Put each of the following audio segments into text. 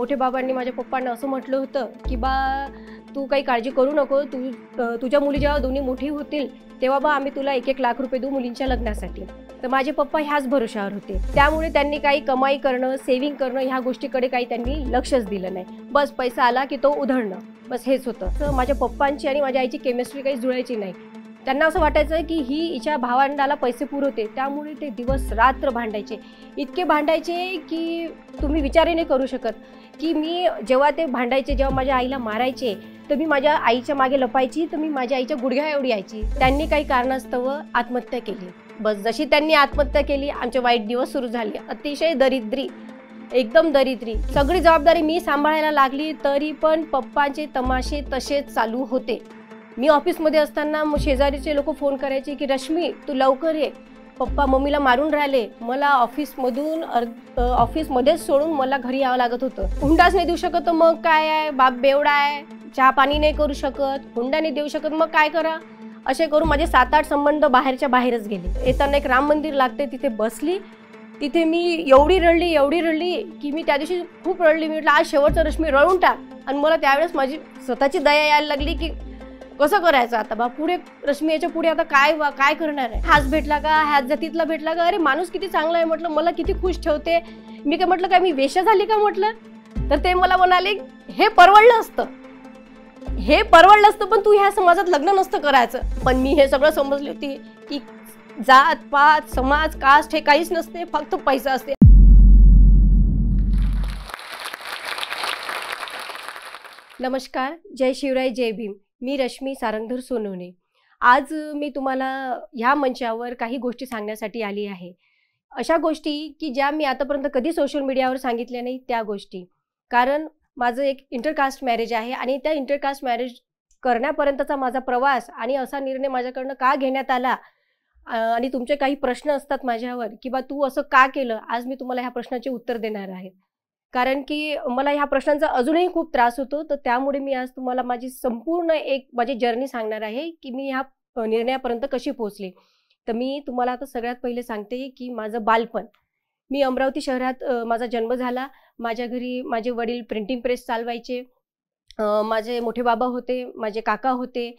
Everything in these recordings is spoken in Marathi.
मोठे बाबांनी माझ्या पप्पांना असं म्हटलं होतं की बा तू काही काळजी करू नको तू तुझ्या मुली जेव्हा दोन्ही मोठी होतील तेव्हा बा आम्ही तुला एक एक लाख रुपये देऊ मुलींच्या लग्नासाठी तर माझे पप्पा ह्याच भरोशावर होते त्यामुळे त्यांनी काही कमाई करणं सेव्हिंग करणं ह्या गोष्टीकडे काही त्यांनी लक्षच दिलं नाही बस पैसा आला की तो उधळणं बस हेच होतं तर माझ्या पप्पांची आणि माझ्या आईची केमिस्ट्री काही जुळायची नाही त्यांना असं वाटायचं की ही हिच्या भावंडाला पैसे पुरवते त्यामुळे ते दिवस रात्र भांडायचे इतके भांडायचे की तुम्ही विचारही नाही करू शकत की मी जेव्हा ते भांडायचे जेव्हा माझ्या आईला मारायचे तर मी माझ्या आईच्या मागे लपायची तर मी माझ्या आईच्या गुडघ्या एवढी यायची त्यांनी काही कारणास्तव आत्महत्या केली बस जशी त्यांनी आत्महत्या केली आमचे वाईट दिवस सुरू झाले अतिशय दरिद्री एकदम दरिद्री सगळी जबाबदारी मी सांभाळायला लागली तरी पण पप्पांचे तमाशे तसेच चालू होते मी ऑफिसमध्ये असताना शेजारीचे लोक फोन करायचे की रश्मी तू लवकर ये पप्पा मम्मीला मारून राहिले मला ऑफिसमधून ऑफिसमध्येच सोडून मला घरी यावं लागत होतं हुंडाच नाही देऊ शकत मग काय आहे बाप बेवडा आहे चहा पाणी नाही करू शकत हुंडा नाही देऊ शकत मग काय करा असे करून माझे सात आठ संबंध बाहेरच्या बाहेरच गेले येताना एक राम मंदिर लागते तिथे बसली तिथे मी एवढी रडली एवढी रडली की मी त्या दिवशी खूप रडली मी म्हटलं आज शेवटचं रश्मी रळून टाक आणि मला त्यावेळेस माझी स्वतःची दया यायला लागली की कसं करायचं आता बा पुढे रश्मी याच्या पुढे आता काय काय करणार आहे हाच भेटला का ह्याच जातीतला भेटला का अरे माणूस किती चांगला आहे म्हटलं मला किती खुश ठेवते मी काय म्हटलं काय मी वेश झाली का म्हटलं तर ते मला म्हणाले हे परवडलं असतं हे परवडलं असतं पण तू ह्या समाजात लग्न नसतं करायचं पण मी हे सगळं समजली होती की जात पात समाज कास्ट हे काहीच नसते फक्त पैसा असते नमस्कार जय शिवराय जय भीम मी रश्मी सारंगधर सोनवणे आज मी तुम्हाला ह्या मंचावर काही गोष्टी सांगण्यासाठी आली आहे अशा गोष्टी की ज्या मी आतापर्यंत कधी सोशल मीडियावर सांगितल्या नाही त्या गोष्टी कारण माझं एक इंटरकास्ट मॅरेज आहे आणि त्या इंटरकास्ट मॅरेज करण्यापर्यंतचा माझा प्रवास आणि असा निर्णय माझ्याकडनं का घेण्यात आला आणि तुमचे काही प्रश्न असतात माझ्यावर की बा तू असं का केलं आज मी तुम्हाला ह्या प्रश्नाचे उत्तर देणार आहे कारण की मला ह्या प्रश्नांचा अजूनही खूप त्रास होतो तर त्यामुळे मी आज तुम्हाला माझी संपूर्ण एक माझी जर्नी सांगणार आहे की मी ह्या निर्णयापर्यंत कशी पोहोचले तर मी तुम्हाला आता सगळ्यात पहिले सांगते की माझं बालपण मी अमरावती शहरात माझा जन्म झाला माझ्या घरी माझे वडील प्रिंटिंग प्रेस चालवायचे माझे मोठे बाबा होते माझे काका होते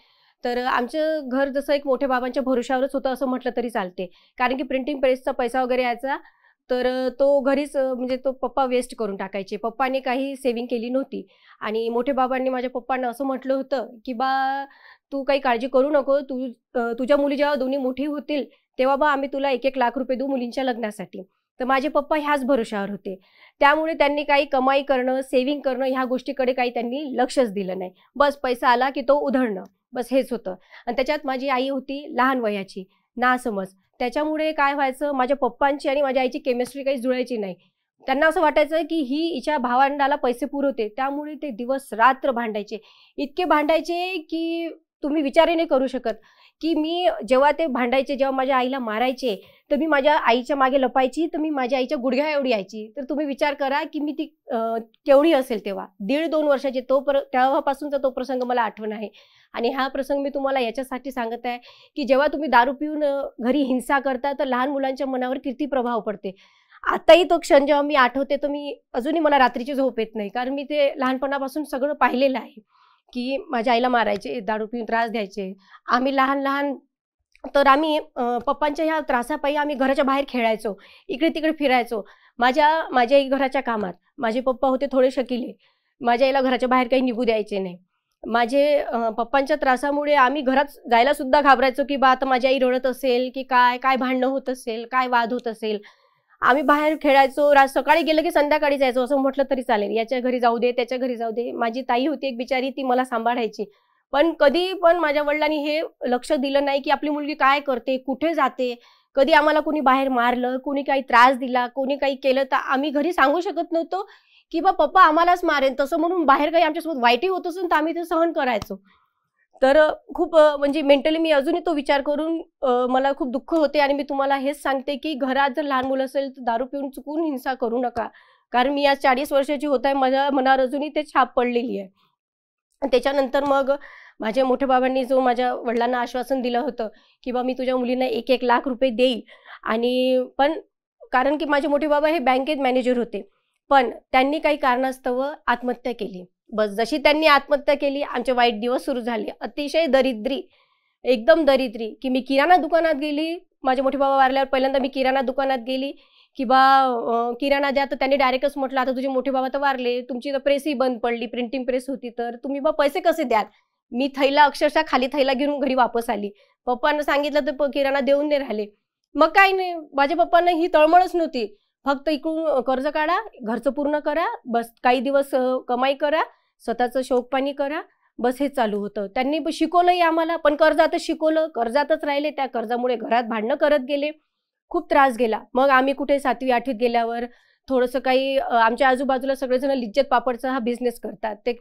तर आमचं घर जसं एक मोठ्या बाबांच्या भरोशावरच होतं असं म्हटलं तरी चालते कारण की प्रिंटिंग प्रेसचा पैसा वगैरे यायचा तर तो घरीच म्हणजे तो पप्पा वेस्ट करून टाकायचे पप्पाने काही सेविंग केली नव्हती आणि मोठे बाबांनी माझ्या पप्पांना असं म्हटलं होतं की बा तू काही काळजी करू नको तू तुझ्या मुली जेव्हा दोन्ही मोठी होतील तेव्हा बा आम्ही तुला एक एक लाख रुपये देऊ मुलींच्या लग्नासाठी तर माझे पप्पा ह्याच भरोशावर होते त्यामुळे त्यांनी काही कमाई करणं सेव्हिंग करणं ह्या गोष्टीकडे काही त्यांनी लक्षच दिलं नाही बस पैसा आला की तो उधळणं बस हेच होतं आणि त्याच्यात माझी आई होती लहान वयाची ना समज त्याच्यामुळे काय व्हायचं माझ्या पप्पांची आणि माझ्या आईची केमिस्ट्री काही जुळायची नाही त्यांना असं वाटायचं की ही हिच्या भावंडाला पैसे पुरवते त्यामुळे ते दिवस रात्र भांडायचे इतके भांडायचे की तुम्ही विचारही नाही करू शकत की मी जेव्हा ते भांडायचे जेव्हा माझ्या आईला मारायचे तर मी माझ्या आईच्या मागे लपायची तर मी माझ्या आईच्या गुडघ्या एवढी यायची तर तुम्ही विचार करा की मी ती केवढी असेल तेव्हा दीड दोन वर्षाचे तो पर तेव्हापासूनचा तो प्रसंग मला आठवण आहे आणि हा प्रसंग मी तुम्हाला याच्यासाठी सांगत आहे की जेव्हा तुम्ही दारू पिऊन घरी हिंसा करता तर लहान मुलांच्या मनावर किती प्रभाव पडते आताही तो क्षण जेव्हा मी आठवते तर मी अजूनही मला रात्रीची झोप येत नाही कारण मी ते लहानपणापासून सगळं पाहिलेलं आहे की माझ्या आईला मारायचे दारू पिऊन त्रास द्यायचे आम्ही लहान लहान तर आम्ही पप्पांच्या ह्या त्रासापायी आम्ही घराच्या बाहेर खेळायचो इकडे तिकडे फिरायचो माझ्या माझ्या आई घराच्या कामात माझे पप्पा होते थोडे शकिले माझ्या आईला घराच्या बाहेर काही निघू द्यायचे नाही माझे पप्पांच्या त्रासामुळे आम्ही घरात जायला सुद्धा घाबरायचो की बा आता माझी आई रडत असेल की काय काय भांडणं होत असेल काय वाद होत असेल आम्ही बाहेर खेळायचो राज सकाळी गेलं की संध्याकाळी जायचो असं म्हटलं तरी चालेल याच्या घरी जाऊ दे त्याच्या घरी जाऊ दे माझी ताई होती एक बिचारी ती मला सांभाळायची पण कधी पण माझ्या वडिलांनी हे लक्ष दिलं नाही की आपली मुलगी काय करते कुठे जाते कधी आम्हाला कोणी बाहेर मारलं कोणी काही त्रास दिला कोणी काही केलं तर आम्ही घरी सांगू शकत नव्हतो की बा पप्पा आम्हालाच मारेन तसं म्हणून बाहेर काही आमच्यासोबत वाईटही होत असून तर आम्ही ते सहन करायचो तर खूप म्हणजे मेंटली मी अजूनही तो विचार करून मला खूप दुःख होते आणि मी तुम्हाला हेच सांगते की घरात जर लहान मुलं असेल तर दारू पिऊन चुकून हिंसा करू नका कारण मी आज चाळीस वर्षाची होत आहे माझ्या मनावर अजूनही ते छाप पडलेली आहे त्याच्यानंतर मग माझ्या मोठ्या बाबांनी जो माझ्या वडिलांना आश्वासन दिलं होतं की बा मी तुझ्या मुलींना एक एक लाख रुपये देईल आणि पण कारण की माझे मोठे बाबा हे बँकेत मॅनेजर होते पण त्यांनी काही कारणास्तव आत्महत्या केली बस जशी त्यांनी आत्महत्या केली आमचे वाईट दिवस सुरू झाले अतिशय दरिद्री एकदम दरिद्री की मी किराणा दुकानात गेली माझे मोठे बाबा वारल्यावर पहिल्यांदा मी किराणा दुकानात गेली की बा किराणा द्या तर त्यांनी डायरेक्टच म्हटलं आता तुझे मोठे बाबा तर वारले तुमची तर प्रेसही बंद पडली प्रिंटिंग प्रेस होती तर तुम्ही बा पैसे कसे द्याल मी थैला अक्षरशः खाली थैला घेऊन घरी वापस आली पप्पांना सांगितलं तर किराणा देऊन नाही राहिले मग काय नाही माझ्या पप्पांना ही तळमळच नव्हती फक्त इकडून कर्ज काढा घरचं पूर्ण करा बस काही दिवस कमाई करा स्वतःचं शोकपाणी करा बस हे चालू होतं त्यांनी शिकवलंही आम्हाला पण कर्जातच शिकवलं कर्जातच राहिले त्या कर्जामुळे घरात भांडणं करत गेले खूप त्रास गेला मग आम्ही कुठे सातवी आठवीत गेल्यावर थोडंसं काही आमच्या आजूबाजूला सगळेजण लिज्जत पापडचा हा बिझनेस करतात ते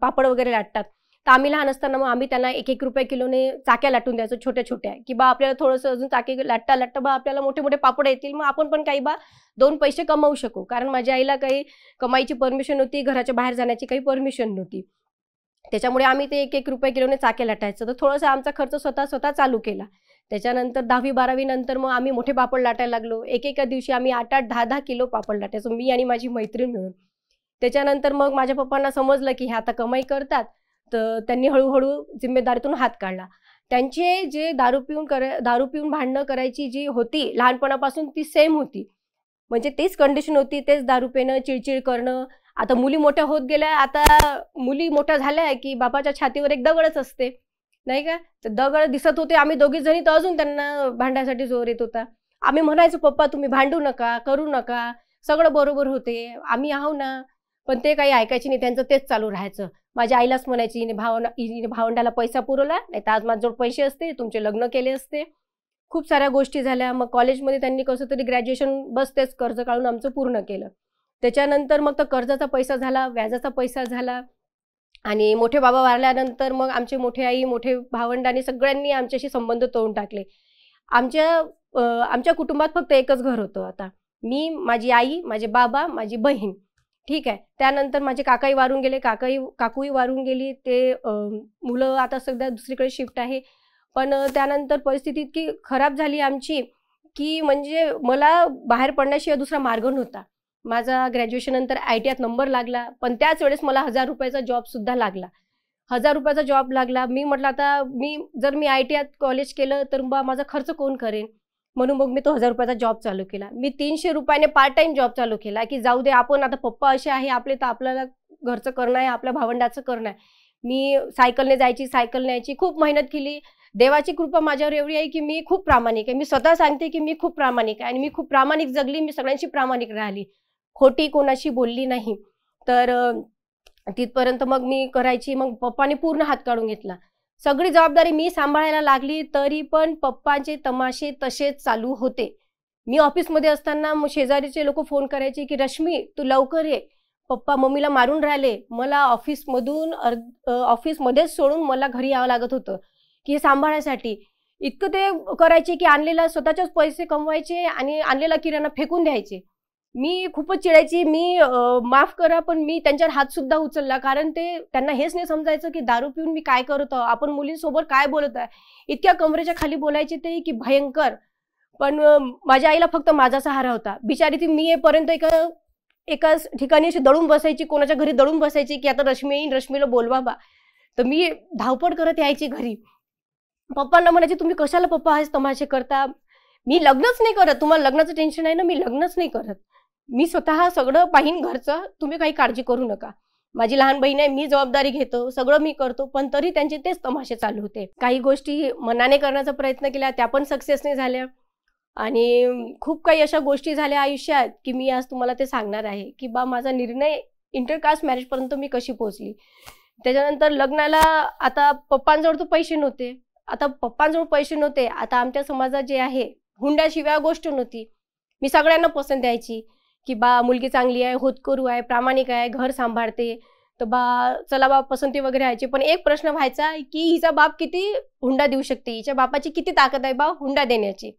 पापड वगैरे लाटतात तर आम्ही लहान असताना मग आम्ही त्यांना एक एक रुपये किलोने चाक्या लाटून द्यायचो छोट्या छोट्या की बा आपल्याला थोडंसं अजून चाके लाटता लाटता बा आपल्याला मोठे मोठे पापड येतील मग आपण पण काही बा दोन पैसे कमावू शकू कारण माझ्या आईला काही कमाईची परमिशन नव्हती घराच्या बाहेर जाण्याची काही परमिशन नव्हती त्याच्यामुळे आम्ही ते एक एक रुपये किलोने चाके लाटायचं तर थोडंसं आमचा खर्च स्वतः स्वतः चालू केला त्याच्यानंतर दहावी बारावी नंतर मग आम्ही मोठे पापड लाटायला लागलो एक एका दिवशी आम्ही आठ आठ दहा दहा किलो पापड लाटायचो मी आणि माझी मैत्रीण मिळून त्याच्यानंतर मग माझ्या पप्पांना समजलं की हे आता कमाई करतात तर त्यांनी हळूहळू जिम्मेदारीतून हात काढला त्यांचे जे दारू पिऊन कर दारू पिऊन भांडणं करायची जी होती लहानपणापासून ती सेम होती म्हणजे तेच कंडिशन होती तेच दारू पिणं चिडचिड करणं आता मुली मोठ्या होत गेल्या आता मुली मोठ्या झाल्या की बापाच्या छातीवर एक दगडच असते नाही का तर दगड दिसत होते आम्ही दोघी जणी तर अजून त्यांना भांडण्यासाठी जोर येत होता आम्ही म्हणायचो पप्पा तुम्ही भांडू नका करू नका सगळं बरोबर होते आम्ही आहो ना पण ते काही ऐकायचे नाही त्यांचं तेच चालू राहायचं माझ्या आईलाच म्हणायची हिने भावना हिने भावंडाला पैसा पुरवला नाही तर आज माझ्याजवळ पैसे असते तुमचे लग्न केले असते खूप साऱ्या गोष्टी झाल्या मग कॉलेजमध्ये त्यांनी कसं तरी ग्रॅज्युएशन बस तेच कर्ज काढून आमचं पूर्ण केलं त्याच्यानंतर मग तर कर्जाचा पैसा झाला व्याजाचा पैसा झाला आणि मोठे बाबा वारल्यानंतर मग आमचे मोठे आई मोठे भावंडाने सगळ्यांनी आमच्याशी संबंध तोडून टाकले आमच्या आमच्या कुटुंबात फक्त एकच घर होतं आता मी माझी आई माझे बाबा माझी बहीण ठीक आहे त्यानंतर माझे काकाही वारून गेले काकाही काकूही वारून गेली ते मुलं आता सध्या दुसरीकडे शिफ्ट आहे पण त्यानंतर परिस्थिती इतकी खराब झाली आमची की म्हणजे मला बाहेर पडण्याशिवाय दुसरा मार्ग नव्हता माझा ग्रॅज्युएशन नंतर आय टी आत नंबर लागला पण त्याच वेळेस मला हजार रुपयाचा जॉबसुद्धा लागला हजार रुपयाचा जॉब लागला मी म्हटलं आता मी जर मी आय टी आत कॉलेज केलं तर बा माझा खर्च कोण करेन म्हणून मग मी तो हजार रुपयाचा जॉब चालू केला मी तीनशे रुपयाने पार्ट टाइम जॉब चालू केला की जाऊ दे आपण आता पप्पा असे आहे आपले तर आपल्याला घरचं करणं आहे आपल्या भावंडाचं करणं आहे मी सायकलने जायची सायकल न्यायची खूप मेहनत केली देवाची कृपा माझ्यावर एवढी आहे की मी खूप प्रामाणिक आहे मी स्वतः सांगते की मी खूप प्रामाणिक आहे आणि मी खूप प्रामाणिक जगली मी सगळ्यांशी प्रामाणिक राहिली खोटी कोणाशी बोलली नाही तर तिथपर्यंत मग मी करायची मग पप्पाने पूर्ण हात काढून घेतला सगळी जबाबदारी मी सांभाळायला लागली तरी पण पप्पांचे तमाशे तसेच चालू होते मी ऑफिसमध्ये असताना शेजारीचे लोक फोन करायचे की रश्मी तू लवकर ये पप्पा मम्मीला मारून राहिले मला ऑफिसमधून ऑफिसमध्येच सोडून मला घरी यावं लागत होतं की सांभाळायसाठी इतकं ते करायचे की आणलेला स्वतःच्याच पैसे कमवायचे आणि आणलेला किराणा फेकून द्यायचे मी खूपच चिडायची मी माफ करा पण मी त्यांच्यावर हात सुद्धा उचलला कारण ते त्यांना हेच नाही समजायचं की दारू पिऊन मी काय करतो आपण मुलींसोबत काय बोलत आहे इतक्या कमरेच्या खाली बोलायचे ते की भयंकर पण माझ्या आईला फक्त माझा सहारा होता बिचारी ती मी येपर्यंत एका एकाच ठिकाणी अशी दळून बसायची कोणाच्या घरी दळून बसायची की आता रश्मी येईन रश्मीला बोलवा बा तर मी धावपड करत यायची घरी पप्पांना म्हणायचे तुम्ही कशाला पप्पा आहेस तमाशे करता मी लग्नच नाही करत तुम्हाला लग्नाचं टेन्शन आहे ना मी लग्नच नाही करत मी स्वतः सगळं पाहिन घरचं तुम्ही काही काळजी करू नका माझी लहान बहीण आहे मी जबाबदारी घेतो सगळं मी करतो पण तरी त्यांचे तेच तमाशे चालू होते काही गोष्टी मनाने करण्याचा प्रयत्न केला त्या पण सक्सेस नाही झाल्या आणि खूप काही अशा गोष्टी झाल्या आयुष्यात की मी आज तुम्हाला ते सांगणार आहे की बा माझा निर्णय इंटरकास्ट मॅरेजपर्यंत मी कशी पोहोचली त्याच्यानंतर लग्नाला आता पप्पांजवळ तर पैसे नव्हते आता पप्पांजवळ पैसे नव्हते आता आमच्या समाजात जे आहे हुंड्याशिवाय गोष्ट नव्हती मी सगळ्यांना पसंत द्यायची की बा मुलगी चांगली आहे होतकरू आहे प्रामाणिक आहे घर सांभाळते तर बा चला बा पसंती वगैरे व्हायची पण एक प्रश्न व्हायचा की हिचा बाप किती हुंडा देऊ शकते हिच्या बापाची किती ताकद आहे बा हुंडा देण्याची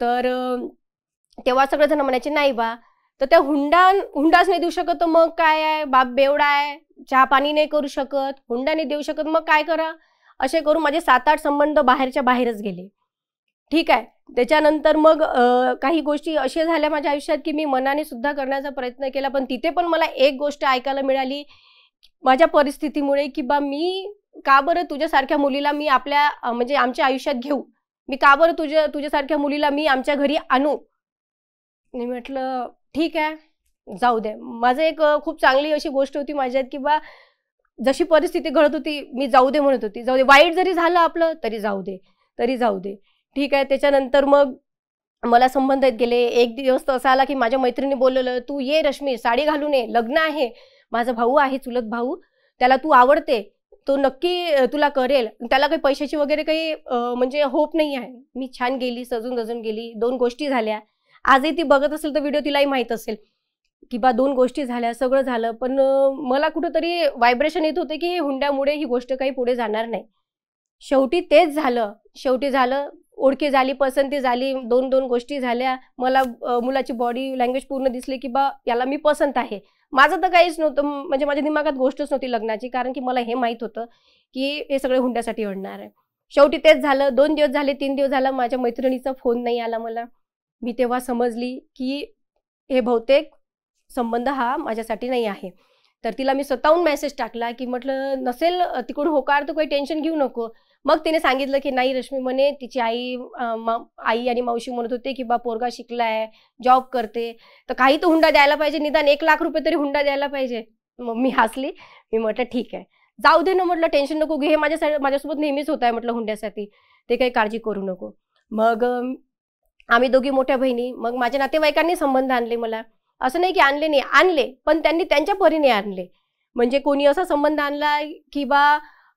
तर तेव्हा सगळेजण म्हणायचे नाही बा तर त्या हुंडा हुंडाच नाही देऊ शकत तर मग काय आहे बाप बेवडा आहे चहा पाणी नाही करू शकत हुंडा नाही देऊ शकत मग काय करा असे करून माझे सात आठ संबंध बाहेरच्या बाहेरच गेले ठीक आहे त्याच्यानंतर मग काही गोष्टी अशा झाल्या माझ्या आयुष्यात की मी मनाने सुद्धा करण्याचा प्रयत्न केला पण तिथे पण मला एक गोष्ट ऐकायला मिळाली माझ्या परिस्थितीमुळे की बा मी का बरं तुझ्यासारख्या मुलीला मी आपल्या म्हणजे आमच्या आयुष्यात घेऊ मी का बरं तुझ्या तुझ्यासारख्या मुलीला मी आमच्या घरी आणू मी म्हटलं ठीक आहे जाऊ दे माझं एक खूप चांगली अशी गोष्ट होती माझ्यात की बा जशी परिस्थिती घडत होती मी जाऊ दे म्हणत होती जाऊ दे वाईट जरी झालं आपलं तरी जाऊ दे तरी जाऊ दे ठीक आहे त्याच्यानंतर मग मला संबंध येत गेले एक दिवस तर असा आला की माझ्या मैत्रिणी बोललेलं तू ये रश्मी साडी घालून ये लग्न आहे माझा भाऊ आहे चुलत भाऊ त्याला तू आवडते तो नक्की तुला करेल त्याला काही पैशाची वगैरे काही म्हणजे होप नाही आहे मी छान गेली सजून सजून गेली दोन गोष्टी झाल्या आजही ती बघत असेल तर व्हिडिओ तिलाही माहीत असेल की बा दोन गोष्टी झाल्या सगळं झालं पण मला कुठंतरी व्हायब्रेशन येत होते की हुंड्यामुळे ही गोष्ट काही पुढे जाणार नाही शेवटी तेच झालं शेवटी झालं ओळखी झाली पसंती झाली दोन दोन गोष्टी झाल्या मला मुलाची बॉडी लँग्वेज पूर्ण दिसली की बा याला मी पसंत आहे माझं तर काहीच नव्हतं म्हणजे माझ्या दिमागात गोष्टच नव्हती लग्नाची कारण की मला हे माहीत होतं की हे सगळे हुंड्यासाठी ओढणार आहे शेवटी तेच झालं दोन दिवस झाले तीन दिवस झालं माझ्या मैत्रिणीचा फोन नाही आला मला मी तेव्हा समजली की हे बहुतेक संबंध हा माझ्यासाठी नाही आहे तर तिला मी स्वतःहून मेसेज टाकला की म्हटलं नसेल तिकडून होकार तर काही टेन्शन घेऊ नको मग तिने सांगितलं की नाही रश्मी म्हणे तिची आई आई आणि मावशी म्हणत होते की बा पोरगा शिकलाय जॉब करते तर काही तर हुंडा द्यायला पाहिजे निदान एक लाख रुपये तरी हुंडा द्यायला पाहिजे मग मी हसली मी म्हटलं ठीक आहे जाऊ दे ना म्हटलं टेन्शन नको घे हे माझ्यासाठी माझ्यासोबत नेहमीच होत आहे म्हटलं हुंड्यासाठी ते काही काळजी करू नको मग आम्ही दोघी मोठ्या बहिणी मग माझ्या नातेवाईकांनी संबंध आणले मला असं नाही की आणले नाही आणले पण त्यांनी त्यांच्या परीने आणले म्हणजे कोणी असा संबंध आणला की बा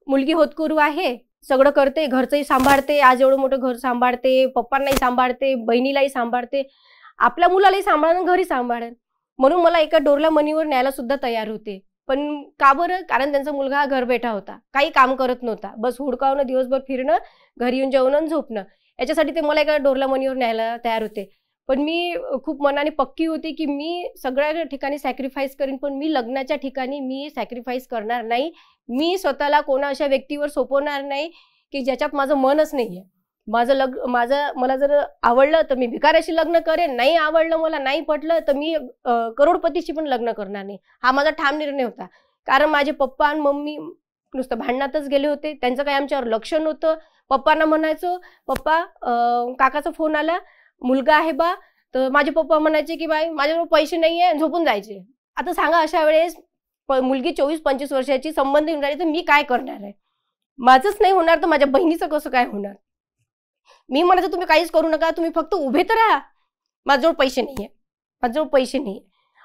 मुलगी होतकुरू आहे सगळं करते घरचंही सांभाळते आज एवढं मोठं घर सांभाळते पप्पांनाही सांभाळते बहिणीलाही सांभाळते आपल्या मुलालाही सांभाळून घरी सांभाळेल म्हणून मला एका डोरला मनीवर न्यायला सुद्धा तयार होते पण का बरं कारण त्यांचा मुलगा हा घर बेठा होता काही काम करत नव्हता बस हुडकावणं दिवसभर फिरणं घरी येऊन जेवणं झोपणं याच्यासाठी ते मला एका डोरला मनीवर न्यायला तयार होते पण मी खूप मनाने पक्की होती की मी सगळ्या ठिकाणी सॅक्रिफाईस करीन पण मी लग्नाच्या ठिकाणी मी सॅक्रिफाईस करणार नाही मी स्वतःला कोणा अशा व्यक्तीवर सोपवणार नाही की ज्याच्यात माझं मनच नाही माझं लग्न माझं मला जर आवडलं तर मी भिकाराशी लग्न करेन नाही आवडलं मला नाही पटलं तर मी करोडपतीशी पण लग्न करणार नाही हा माझा ठाम निर्णय होता कारण माझे पप्पा आणि मम्मी नुसतं भांडणातच गेले होते त्यांचं काही आमच्यावर लक्ष नव्हतं पप्पांना म्हणायचो पप्पा काकाचा फोन आला मुलगा आहे बा तर माझे पप्पा म्हणायचे की बाई माझ्याजवळ पैसे नाही आहे झोपून जायचे आता सांगा अशा वेळेस मुलगी चोवीस पंचवीस वर्षाची संबंध येऊन राहिले तर मी काय करणार आहे माझंच नाही होणार तर माझ्या बहिणीचं कसं काय होणार मी म्हणायचं तुम्ही काहीच करू नका तुम्ही फक्त उभे तर राहा माझ्याजवळ पैसे नाही आहे माझ्याजवळ पैसे नाही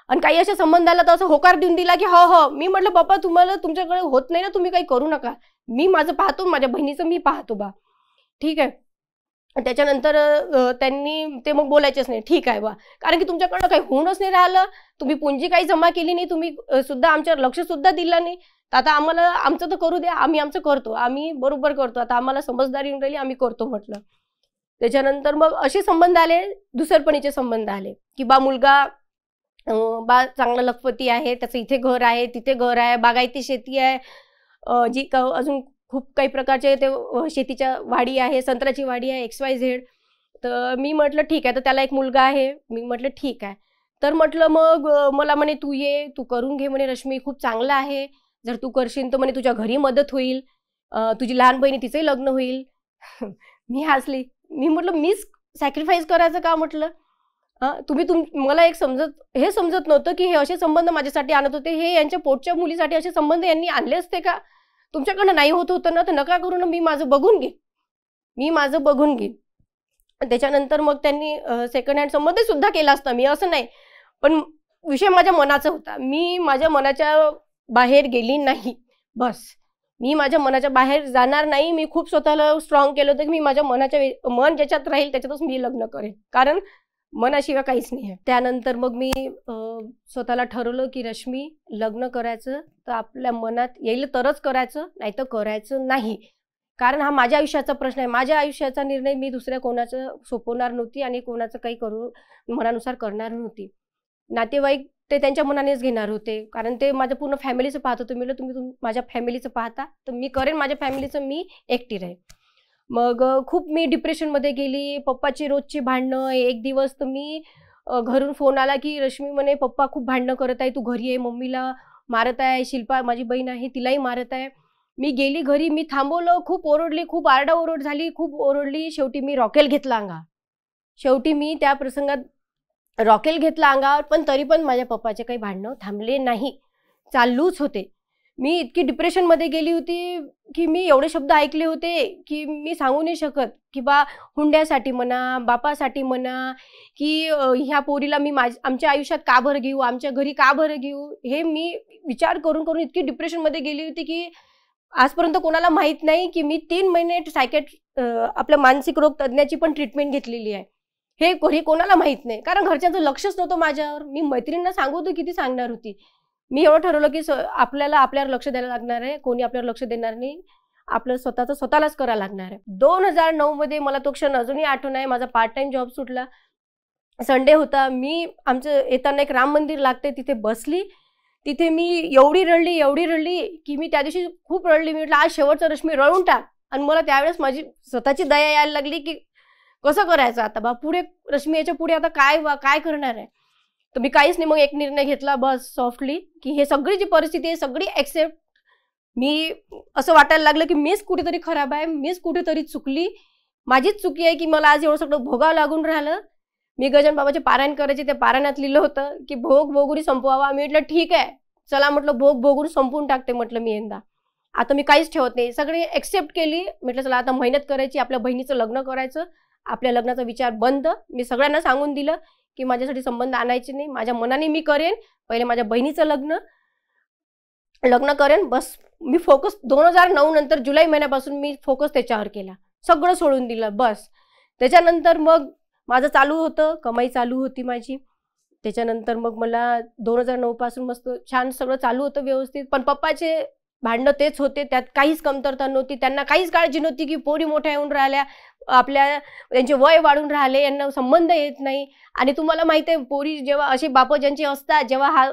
आणि काही अशा संबंध आला तर असं होकार देऊन दिला की हो हो मी म्हटलं पप्पा तुम्हाला तुमच्याकडे होत नाही ना तुम्ही काही करू नका मी माझं पाहतो माझ्या बहिणीचं मी पाहतो बा ठीक आहे त्याच्यानंतर त्यांनी ते मग बोलायचेच नाही ठीक आहे बा कारण की तुमच्याकडनं काही होऊनच नाही राहिलं तुम्ही पुंजी काही जमा केली नाही तुम्ही सुद्धा आमच्यावर सुद्धा दिलं नाही तर आता आम्हाला आमचं तर करू द्या आम्ही आमचं करतो आम्ही बरोबर करतो आता आम्हाला समजदारी येऊन राहिली आम्ही करतो म्हटलं त्याच्यानंतर मग असे संबंध आले दुसरपणीचे संबंध आले की बा मुलगा बा चांगला लखपती आहे त्याचं इथे घर आहे तिथे घर आहे बागायती शेती आहे जी अजून खूप काही प्रकारचे ते शेतीच्या वाढी आहे संत्र्याची वाढी आहे एक्स वाय झेड तर मी म्हटलं ठीक आहे तर त्याला एक मुलगा आहे मी म्हटलं ठीक आहे तर म्हटलं मग मला म्हणे तू ये तू करून घे म्हणे रश्मी खूप चांगलं आहे जर तू करशील तर म्हणे तुझ्या घरी मदत होईल तुझी लहान बहिणी तिचंही लग्न होईल मी हसली मी म्हटलं मीच सॅक्रिफाईस करायचं का म्हटलं तुम्ही तुम मला एक समजत हे समजत नव्हतं की हे असे संबंध माझ्यासाठी आणत होते हे यांच्या पोटच्या मुलीसाठी असे संबंध यांनी आणले असते का तुमच्याकडनं नाही होत होतं ना तर नका करू ना मी माझं बघून घेईन मी माझं बघून घेईन त्याच्यानंतर मग त्यांनी सेकंड हँड संबंध सुद्धा केला असता मी असं नाही पण विषय माझ्या मनाचा होता मी माझ्या मनाच्या बाहेर गेली नाही बस मी माझ्या मनाच्या बाहेर जाणार नाही मी खूप स्वतःला स्ट्रॉंग केलं होतं की मी माझ्या मनाच्या मन ज्याच्यात राहील त्याच्यातच मी लग्न करेन कारण मनाशिवाय काहीच नाही आहे त्यानंतर मग मी स्वतःला ठरवलं की रश्मी लग्न करायचं तर आपल्या मनात येईल तरच करायचं नाही तर करायचं नाही कारण हा माझ्या आयुष्याचा प्रश्न आहे माझ्या आयुष्याचा निर्णय मी दुसऱ्या कोणाचं सोपवणार नव्हती आणि कोणाचं काही करू मनानुसार करणार नव्हती नातेवाईक ते त्यांच्या मनानेच घेणार होते कारण ते माझं पूर्ण फॅमिलीचं पाहत होतं मी तुम्ही माझ्या फॅमिलीचं पाहता तर मी करेन माझ्या फॅमिलीचं मी एकटी राहील मग खूप मी डिप्रेशनमध्ये गेली पप्पाची रोजची भांडणं एक दिवस तर मी घरून फोन आला की रश्मी म्हणे पप्पा खूप भांडणं करत आहे तू घरी आहे मम्मीला मारत आहे शिल्पा माझी बहीण आहे तिलाही मारत आहे मी गेली घरी मी थांबवलं खूप ओरडली खूप आरडाओरड झाली खूप ओरडली शेवटी मी रॉकेल घेतला अंगा शेवटी मी त्या प्रसंगात रॉकेल घेतला अंगावर पण तरी पण माझ्या पप्पाचे काही भांडणं थांबले नाही चालूच होते मी इतकी डिप्रेशनमध्ये गेली होती की मी एवढे शब्द ऐकले होते की मी सांगू नाही शकत की बा हुंड्यासाठी म्हणा बापासाठी म्हणा की ह्या पोरीला मी माझ आमच्या आयुष्यात का भर घेऊ आमच्या घरी का भर घेऊ हे मी विचार करून करून इतकी डिप्रेशनमध्ये गेली होती की आजपर्यंत कोणाला माहीत नाही की मी तीन महिने सायकेट आपल्या मानसिक रोग तज्ज्ञाची पण ट्रीटमेंट घेतलेली आहे हे कोणी कोणाला माहीत नाही कारण घरच्यांचं लक्षच नव्हतं माझ्यावर मी मैत्रिणींना सांगू तो किती सांगणार होती मी एवढं ठरवलं की आपल्याला आपल्यावर लक्ष द्यायला लागणार आहे कोणी आपल्यावर लक्ष देणार नाही आपलं स्वतःचं स्वतःलाच करायला लागणार आहे दोन हजार नऊ मध्ये मला तो क्षण अजूनही आठवण आहे माझा पार्ट टाइम जॉब सुटला संडे होता मी आमचं येताना एक राम मंदिर लागते तिथे बसली तिथे मी एवढी रडली एवढी रडली की मी त्या दिवशी खूप रडली मी म्हटलं आज शेवटचा रश्मी रळून टाक आणि मला त्यावेळेस माझी स्वतःची दया यायला लागली की कसं करायचं आता बा पुढे रश्मी याच्या पुढे आता काय काय करणार आहे तर मी काहीच नाही मग एक निर्णय घेतला बस सॉफ्टली की हे सगळी जी परिस्थिती आहे सगळी ऍक्सेप्ट मी असं वाटायला लागलं की मीच कुठेतरी खराब आहे मीच कुठेतरी चुकली माझीच चुकी आहे की मला आज एवढं सगळं भोगावं लागून राहिलं मी गजान बाबाचे पारायण करायचे ते पारायणात लिहिलं होतं की भोग भोगुरी संपवावा मी म्हटलं ठीक आहे चला म्हटलं भोग भोगून संपवून टाकते म्हटलं मी यंदा आता मी काहीच ठेवत नाही सगळी ॲक्सेप्ट केली म्हटलं चला आता मेहनत करायची आपल्या बहिणीचं लग्न करायचं आपल्या लग्नाचा विचार बंद मी सगळ्यांना सांगून दिलं की माझ्यासाठी संबंध आणायचे नाही माझ्या मनाने मी करेन पहिले माझ्या बहिणीचं लग्न लग्न करेन बस मी फोकस दोन हजार नऊ नंतर जुलै महिन्यापासून मी फोकस त्याच्यावर केला सगळं सोडून दिलं बस त्याच्यानंतर मग माझं चालू होतं कमाई चालू होती माझी त्याच्यानंतर मग मला दोन हजार पासून मस्त छान सगळं चालू होतं व्यवस्थित पण पप्पाचे भांडणं तेच होते त्यात काहीच कमतरता नव्हती त्यांना काहीच काळजी नव्हती की पोरी मोठ्या येऊन राहिल्या आपल्या त्यांचे वय वाढून राहिले यांना संबंध येत नाही आणि तुम्हाला माहिती आहे पोरी जेव्हा असे बाप ज्यांचे असतात जेव्हा हा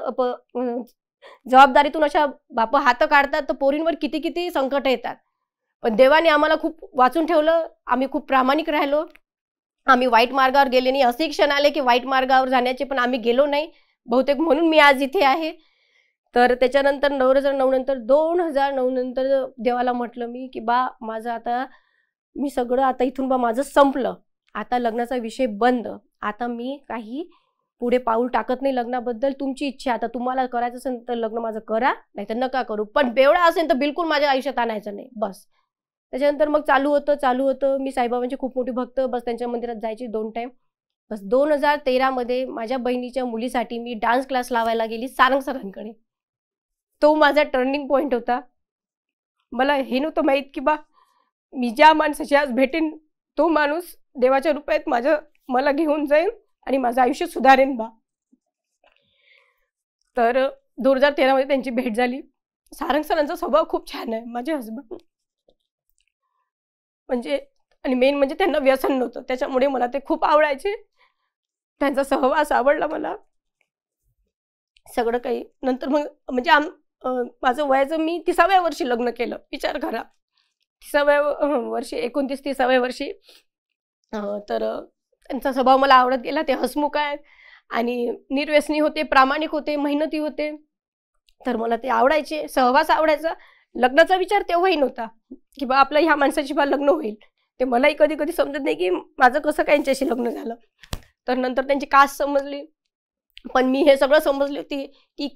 जबाबदारीतून अशा बाप हात काढतात तर पोरींवर किती किती संकट येतात पण देवाने आम्हाला खूप वाचून ठेवलं आम्ही खूप प्रामाणिक राहिलो आम्ही वाईट मार्गावर गेले नाही असे क्षण आले की वाईट मार्गावर जाण्याचे पण आम्ही गेलो नाही बहुतेक म्हणून मी आज इथे आहे तर त्याच्यानंतर नऊ हजार नऊ नंतर दोन हजार नऊ नंतर देवाला म्हटलं मी की बा माझं आता मी सगळं आता इथून बा माझं संपलं आता लग्नाचा विषय बंद आता मी काही पुढे पाऊल टाकत नाही लग्नाबद्दल तुमची इच्छा आता तुम्हाला करायचं असेल तर लग्न माझं करा नाही तर नका करू पण बेवडा असेल तर बिलकुल माझ्या आयुष्यात आणायचं नाही बस त्याच्यानंतर मग चालू होतं चालू होतं मी साईबाबांची खूप मोठी भक्त बस त्यांच्या मंदिरात जायची दोन टाईम बस दोन हजार तेरामध्ये माझ्या बहिणीच्या मुलीसाठी मी डान्स क्लास लावायला गेली सारंग सरांकडे तो माझा टर्निंग पॉईंट होता मला हे नव्हतं माहीत की बा मी ज्या माणसाची आज भेटेन तो माणूस देवाच्या रुपयात माझं मला घेऊन जाईल आणि माझं आयुष्य सुधारेन बा तर दोन हजार मध्ये त्यांची भेट झाली सारंग सरांचा स्वभाव खूप छान आहे माझे हसबंड म्हणजे आणि मेन म्हणजे त्यांना व्यसन नव्हतं त्याच्यामुळे मला ते खूप आवडायचे त्यांचा सहवास आवडला मला सगळं काही नंतर मग म्हणजे आम माझं वयाचं मी तिसाव्या वर्षी लग्न केलं विचार करा तिसाव्या वर्षी एकोणतीस तिसाव्या वर्षी तर त्यांचा स्वभाव मला आवडत गेला ते हसमुख आहेत आणि निर्व्यसनी होते प्रामाणिक होते मेहनती होते तर मला ते आवडायचे सहवास आवडायचा लग्नाचा विचार तेव्हाही नव्हता की बा आपल्या ह्या माणसाशी बा लग्न होईल ते मलाही कधी कधी समजत नाही की माझं कसं काय यांच्याशी लग्न झालं तर नंतर त्यांची कास समजली पण मी हे सगळं समजली होती की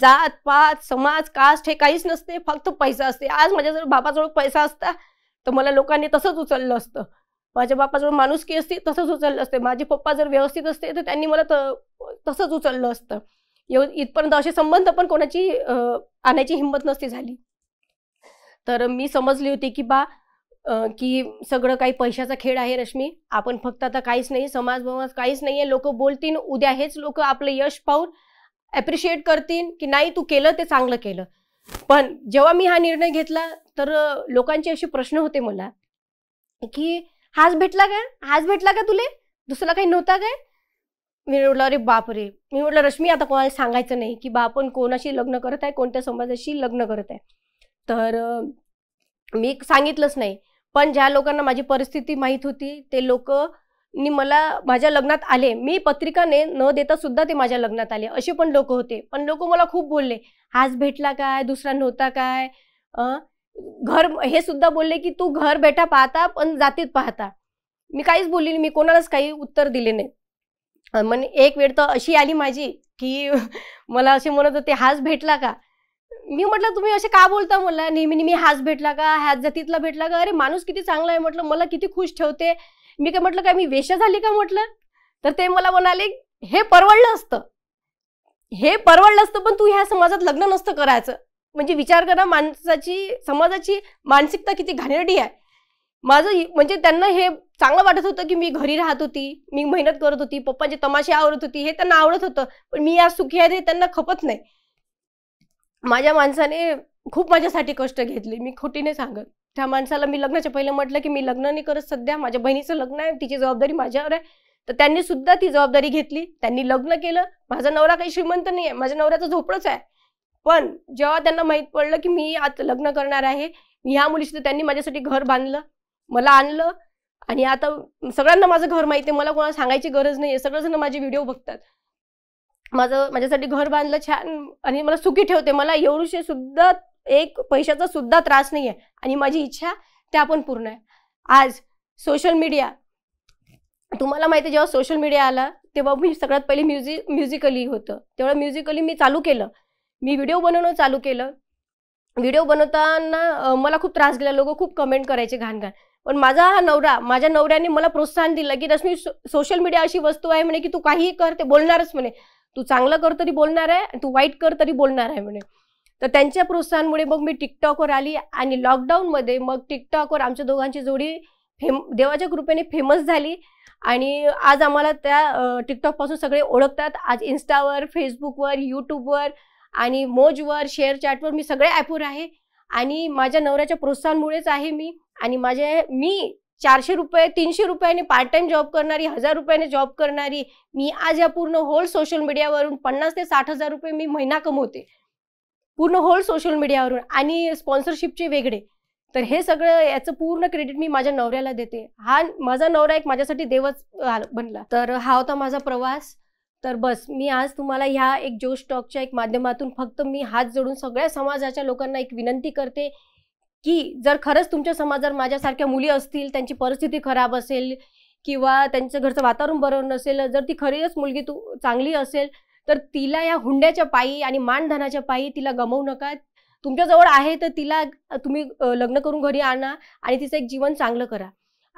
जात पात समाज कास्ट हे काहीच नसते फक्त पैसा असते आज माझ्या जर बापाजवळ पैसा असता तर मला लोकांनी तसंच उचललं असतं माझ्या बापाजवळ माणूस की असते तसंच उचललं असते माझे पप्पा जर व्यवस्थित असते तर त्यांनी मला तसंच उचललं असतं एव इथपर्यंत असे संबंध पण कोणाची आणायची हिंमत नसती झाली तर मी समजली होती की बा की सगळं काही पैशाचा खेळ आहे रश्मी आपण फक्त आता काहीच नाही समाज काहीच नाही आहे लोक बोलतील उद्या हेच लोक आपलं यश पाहून ॲप्रिशिएट करतील की नाही तू केलं ते चांगलं केलं पण जेव्हा मी हा निर्णय घेतला तर लोकांचे असे प्रश्न होते मला की हाच भेटला का हाच भेटला का तुले दुसरा काही नव्हता काय मी म्हटलं अरे बाप रे मी म्हटलं रश्मी आता कोणाला सांगायचं नाही की बा आपण कोणाशी लग्न करत आहे कोणत्या समाजाशी लग्न करत आहे तर मी सांगितलंच नाही पण ज्या लोकांना माझी परिस्थिती माहीत होती ते लोक मला माझ्या लग्नात आले मी पत्रिकाने न देता सुद्धा ते माझ्या लग्नात आले असे पण लोक होते पण लोक मला खूप बोलले आज भेटला काय दुसरा नव्हता काय घर हे सुद्धा बोलले की तू घर भेटा पाहता पण जातीत पाहता मी काहीच बोलली मी कोणालाच काही उत्तर दिले नाही म्हणजे एक वेळ तर अशी आली माझी की मला असे म्हणत होते हाच भेटला का मी म्हटलं तुम्ही असे का बोलता मला नेहमी नेहमी हाच भेटला का ह्याच जातीतला भेटला का अरे माणूस किती चांगला आहे म्हटलं मला किती खुश ठेवते मी काय म्हटलं काय मी वेश झाली का म्हटलं तर ते मला म्हणाले हे परवडलं असतं हे परवडलं असतं पण तू ह्या समाजात लग्न नसतं करायचं म्हणजे विचार करा माणसाची समाजाची मानसिकता किती घाणेरडी आहे माझं म्हणजे त्यांना हे चांगलं वाटत होतं की मी घरी राहत होती मी मेहनत करत होती पप्पाचे तमाशे आवडत होती हे त्यांना आवडत होतं पण मी या सुखी आहे हे त्यांना खपत नाही माझ्या माणसाने खूप माझ्यासाठी कष्ट घेतले मी खोटीने सांगत त्या माणसाला मी लग्नाच्या पहिलं म्हटलं की मी लग्न नाही करत सध्या माझ्या बहिणीचं लग्न आहे तिची जबाबदारी माझ्यावर आहे तर त्यांनी सुद्धा ती जबाबदारी घेतली त्यांनी लग्न केलं माझा नवरा काही श्रीमंत नाही आहे माझ्या नवऱ्याचं झोपडच आहे पण जेव्हा त्यांना माहीत पडलं की मी आता लग्न करणार आहे ह्या मुलीशी त्यांनी माझ्यासाठी घर बांधलं मला आणलं आणि आता सगळ्यांना माझं घर माहिती आहे मला कोणाला सांगायची गरज नाही आहे सगळेजण माझे व्हिडिओ बघतात माझं माझ्यासाठी घर बांधलं छान आणि मला सुखी ठेवते मला एवढूशे सुद्धा एक पैशाचा सुद्धा त्रास नाही आहे आणि माझी इच्छा त्या पण पूर्ण आहे आज सोशल मीडिया तुम्हाला माहिती आहे जेव्हा सोशल मीडिया आला तेव्हा मी सगळ्यात पहिले म्युझिक म्युझिकली होतं तेव्हा म्युझिकली मी चालू केलं मी व्हिडिओ बनवणं चालू केलं व्हिडिओ बनवताना मला खूप त्रास गेला लोक खूप कमेंट करायचे घाण घाण पण माझा हा नवरा माझ्या नवऱ्याने मला प्रोत्साहन दिलं की रश्मी सोशल मीडिया अशी वस्तू आहे म्हणे की तू काहीही कर ते बोलणारच म्हणे तू चांगलं कर तरी बोलणार आहे तू वाईट कर तरी बोलणार आहे म्हणे तर त्यांच्या प्रोत्साहनमुळे मग मी टिकटॉकवर आली आणि लॉकडाऊनमध्ये मग टिकटॉकवर आमच्या दोघांची जोडी फेम देवाच्या कृपेने फेमस झाली आणि आज आम्हाला त्या टिकटॉकपासून सगळे ओळखतात आज इन्स्टावर फेसबुकवर यूट्यूबवर आणि मोजवर शेअर चॅटवर मी सगळे ॲपवर आहे आणि माझ्या नवऱ्याच्या प्रोत्साहनमुळेच आहे मी आणि माझे मी चारशे रुपये तीनशे रुपयाने पार्ट टाइम जॉब करणारी हजार रुपयाने जॉब करणारी मी आज या पूर्ण होल सोशल मीडियावरून पन्नास ते साठ हजार रुपये मी महिना कमवते पूर्ण होल सोशल मीडियावरून आणि स्पॉन्सरशिपचे वेगळे तर हे सगळं याचं पूर्ण क्रेडिट मी माझ्या नवऱ्याला देते हा माझा नवरा एक माझ्यासाठी देवच बनला तर हा होता माझा प्रवास तर बस मी आज तुम्हाला ह्या एक जोश टॉकच्या एक माध्यमातून फक्त मी हात जोडून सगळ्या समाजाच्या लोकांना एक विनंती करते की जर खरंच तुमच्या समाजात माझ्यासारख्या मुली असतील त्यांची परिस्थिती खराब असेल किंवा त्यांचं घरचं वातावरण बरोबर नसेल जर ती खरीच मुलगी तू चांगली असेल तर तिला या हुंड्याच्या पायी आणि मानधनाच्या पायी तिला गमवू नका तुमच्याजवळ आहे तर तिला तुम्ही लग्न करून घरी आणा आणि तिचं एक जीवन चांगलं करा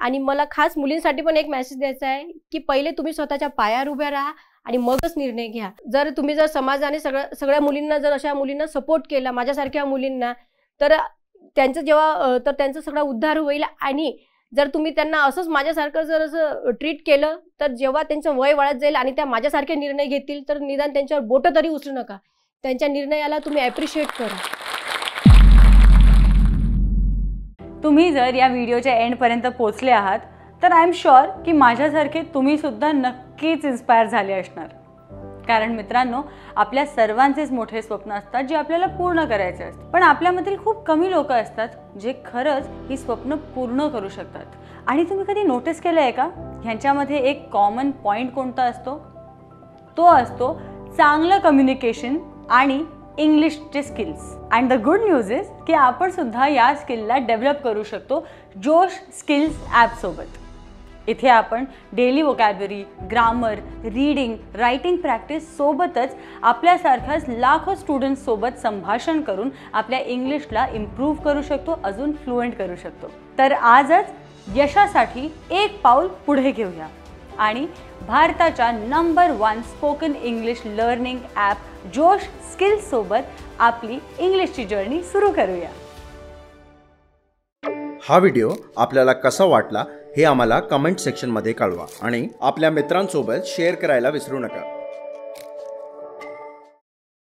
आणि मला खास मुलींसाठी पण एक मेसेज द्यायचा आहे की पहिले तुम्ही स्वतःच्या पायावर उभ्या राहा आणि मगच निर्णय घ्या जर तुम्ही जर समाजाने सगळ्या सगळ्या मुलींना जर अशा मुलींना सपोर्ट केला माझ्यासारख्या मुलींना तर त्यांचं जेव्हा तर त्यांचा सगळा उद्धार होईल आणि जर तुम्ही त्यांना असंच माझ्यासारखं जर असं ट्रीट केलं तर जेव्हा त्यांचं वय वाढत जाईल आणि त्या माझ्यासारखे निर्णय घेतील तर निदान त्यांच्यावर बोटं तरी उचलू नका त्यांच्या निर्णयाला तुम्ही ॲप्रिशिएट करा तुम्ही जर या व्हिडिओच्या एंडपर्यंत पोचले आहात तर आय एम शुअर की माझ्यासारखे तुम्हीसुद्धा नक्कीच इन्स्पायर झाले असणार कारण मित्रांनो आपल्या सर्वांचेच मोठे स्वप्न असतात जे आपल्याला पूर्ण करायचे असतात पण आपल्यामधील खूप कमी लोक असतात जे खरंच ही स्वप्न पूर्ण करू शकतात आणि तुम्ही कधी नोटीस केलं आहे का ह्यांच्यामध्ये एक कॉमन पॉईंट कोणता असतो तो असतो चांगलं कम्युनिकेशन आणि इंग्लिशचे skills and the good news is की आपण सुद्धा या स्किलला डेव्हलप करू शकतो जोश स्किल्स ॲपसोबत इथे आपण daily vocabulary grammar reading writing practice सोबतच आपल्यासारख्याच लाखो स्टुडंट्ससोबत संभाषण करून आपल्या इंग्लिशला इम्प्रूव्ह करू शकतो अजून फ्लुएंट करू शकतो तर आजच यशासाठी एक पाऊल पुढे घेऊया आणि भारताच्या number one spoken English learning app Josh स्किल्ससोबत आपली इंग्लिशची जर्नी सुरू करूया हा व्हिडिओ आपल्याला कसा वाटला हे आम्हाला कमेंट सेक्शनमध्ये कळवा आणि आपल्या मित्रांसोबत शेअर करायला विसरू नका